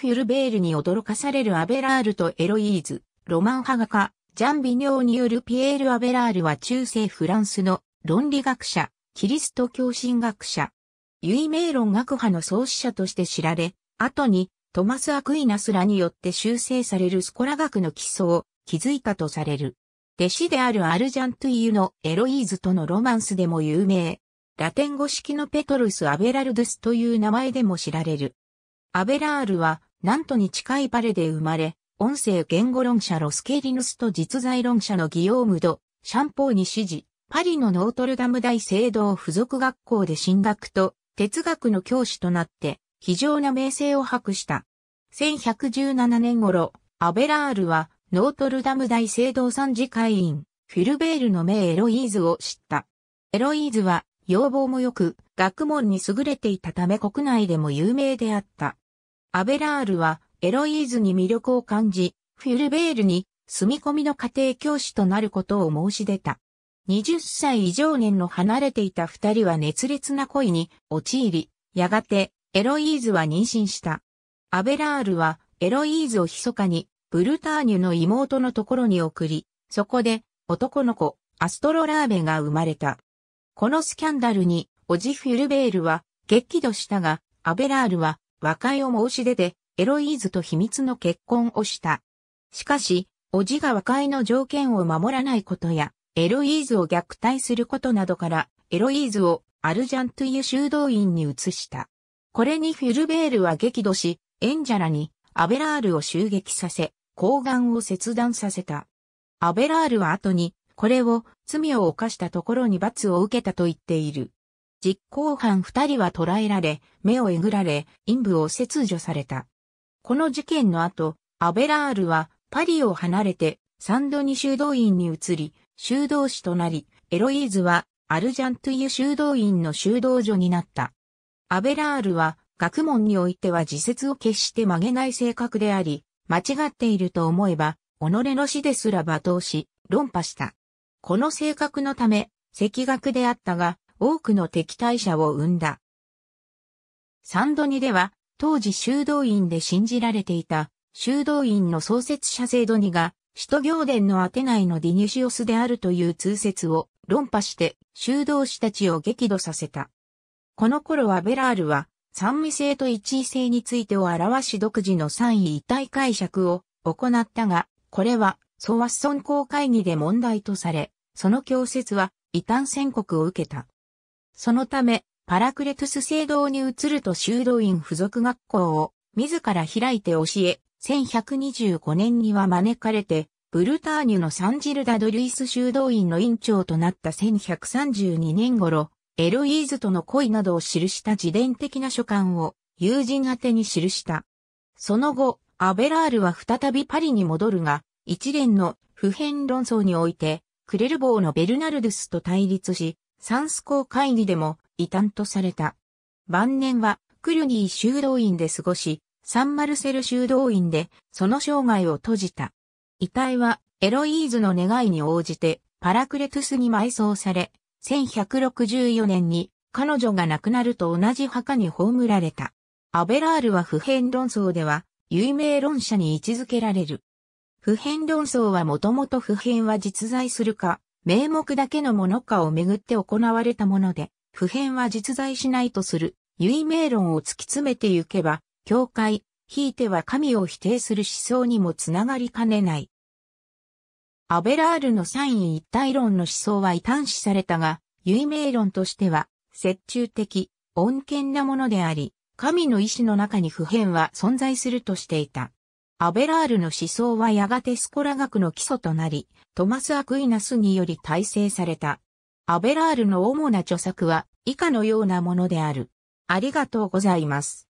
フュルベールに驚かされるアベラールとエロイーズ、ロマン派画家、ジャン・ビニョーによるピエール・アベラールは中世フランスの論理学者、キリスト教神学者、唯名論学派の創始者として知られ、後にトマス・アクイナスらによって修正されるスコラ学の基礎を築いたとされる。弟子であるアルジャントゥイユのエロイーズとのロマンスでも有名。ラテン語式のペトルス・アベラルドゥスという名前でも知られる。アベラールはナントに近いパレで生まれ、音声言語論者ロスケリヌスと実在論者のギオームド、シャンポーに指示、パリのノートルダム大聖堂附属学校で進学と哲学の教師となって、非常な名声を博した。1117年頃、アベラールは、ノートルダム大聖堂参事会員、フィルベールの名エロイーズを知った。エロイーズは、要望も良く、学問に優れていたため国内でも有名であった。アベラールはエロイーズに魅力を感じ、フィルベールに住み込みの家庭教師となることを申し出た。20歳以上年の離れていた二人は熱烈な恋に陥り、やがてエロイーズは妊娠した。アベラールはエロイーズを密かにブルターニュの妹のところに送り、そこで男の子アストロラーベが生まれた。このスキャンダルに、オジ・フィルベールは激怒したが、アベラールは和解を申し出て、エロイーズと秘密の結婚をした。しかし、叔父が和解の条件を守らないことや、エロイーズを虐待することなどから、エロイーズをアルジャントゥイユ修道院に移した。これにフィルベールは激怒し、エンジャラにアベラールを襲撃させ、睾丸を切断させた。アベラールは後に、これを罪を犯したところに罰を受けたと言っている。実行犯二人は捕らえられ、目をえぐられ、陰部を切除された。この事件の後、アベラールはパリを離れてサンドニ修道院に移り、修道士となり、エロイーズはアルジャントゥユ修道院の修道所になった。アベラールは学問においては自説を決して曲げない性格であり、間違っていると思えば、己の死ですら罵倒し、論破した。この性格のため、赤学であったが、多くの敵対者を生んだ。サンドニでは、当時修道院で信じられていた、修道院の創設者制度ニが、首都行伝のアテナイのディニュシオスであるという通説を論破して修道士たちを激怒させた。この頃はベラールは三位性と一位性についてを表し独自の三位一体解釈を行ったが、これはソワッソン公会議で問題とされ、その教説は異端宣告を受けた。そのため、パラクレトゥス聖堂に移ると修道院付属学校を自ら開いて教え、1125年には招かれて、ブルターニュのサンジルダ・ドリース修道院の院長となった1132年頃、エロイーズとの恋などを記した自伝的な書簡を友人宛てに記した。その後、アベラールは再びパリに戻るが、一連の普遍論争において、クレルボーのベルナルドゥスと対立し、サンス公会議でも異端とされた。晩年はクリュニー修道院で過ごし、サンマルセル修道院でその生涯を閉じた。遺体はエロイーズの願いに応じてパラクレトゥスに埋葬され、1164年に彼女が亡くなると同じ墓に葬られた。アベラールは普遍論争では有名論者に位置づけられる。普遍論争はもともと普遍は実在するか、名目だけのものかをめぐって行われたもので、普遍は実在しないとする、唯名論を突き詰めてゆけば、教会、ひいては神を否定する思想にもつながりかねない。アベラールの三位一体論の思想は異端視されたが、唯名論としては、折衷的、穏健なものであり、神の意志の中に普遍は存在するとしていた。アベラールの思想はやがてスコラ学の基礎となり、トマス・アクイナスにより体制された。アベラールの主な著作は以下のようなものである。ありがとうございます。